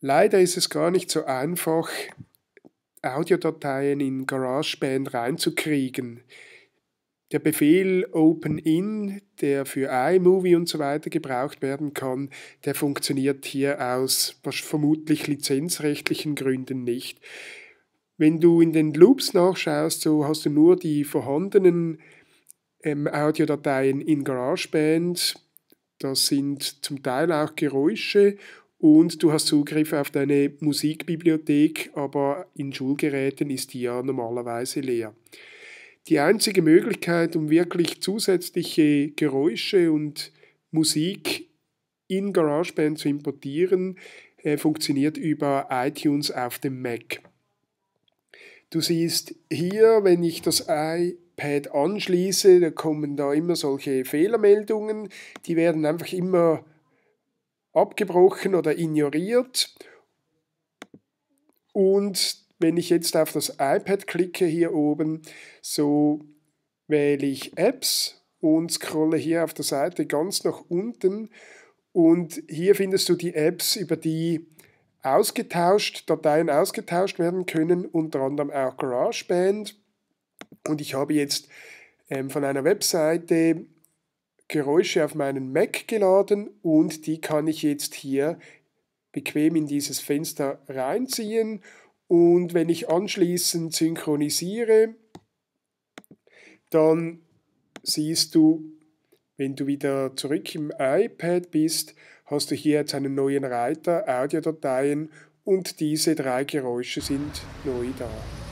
Leider ist es gar nicht so einfach, Audiodateien in GarageBand reinzukriegen. Der Befehl OpenIn, der für iMovie und so weiter gebraucht werden kann, der funktioniert hier aus vermutlich lizenzrechtlichen Gründen nicht. Wenn du in den Loops nachschaust, so hast du nur die vorhandenen ähm, Audiodateien in GarageBand. Das sind zum Teil auch Geräusche und du hast Zugriff auf deine Musikbibliothek, aber in Schulgeräten ist die ja normalerweise leer. Die einzige Möglichkeit, um wirklich zusätzliche Geräusche und Musik in GarageBand zu importieren, äh, funktioniert über iTunes auf dem Mac. Du siehst hier, wenn ich das iPad anschließe, da kommen da immer solche Fehlermeldungen, die werden einfach immer abgebrochen oder ignoriert. Und wenn ich jetzt auf das iPad klicke hier oben, so wähle ich Apps und scrolle hier auf der Seite ganz nach unten. Und hier findest du die Apps, über die ausgetauscht, Dateien ausgetauscht werden können, unter anderem auch GarageBand. Und ich habe jetzt ähm, von einer Webseite Geräusche auf meinen Mac geladen und die kann ich jetzt hier bequem in dieses Fenster reinziehen und wenn ich anschließend synchronisiere, dann siehst du, wenn du wieder zurück im iPad bist, hast du hier jetzt einen neuen Reiter, Audiodateien und diese drei Geräusche sind neu da.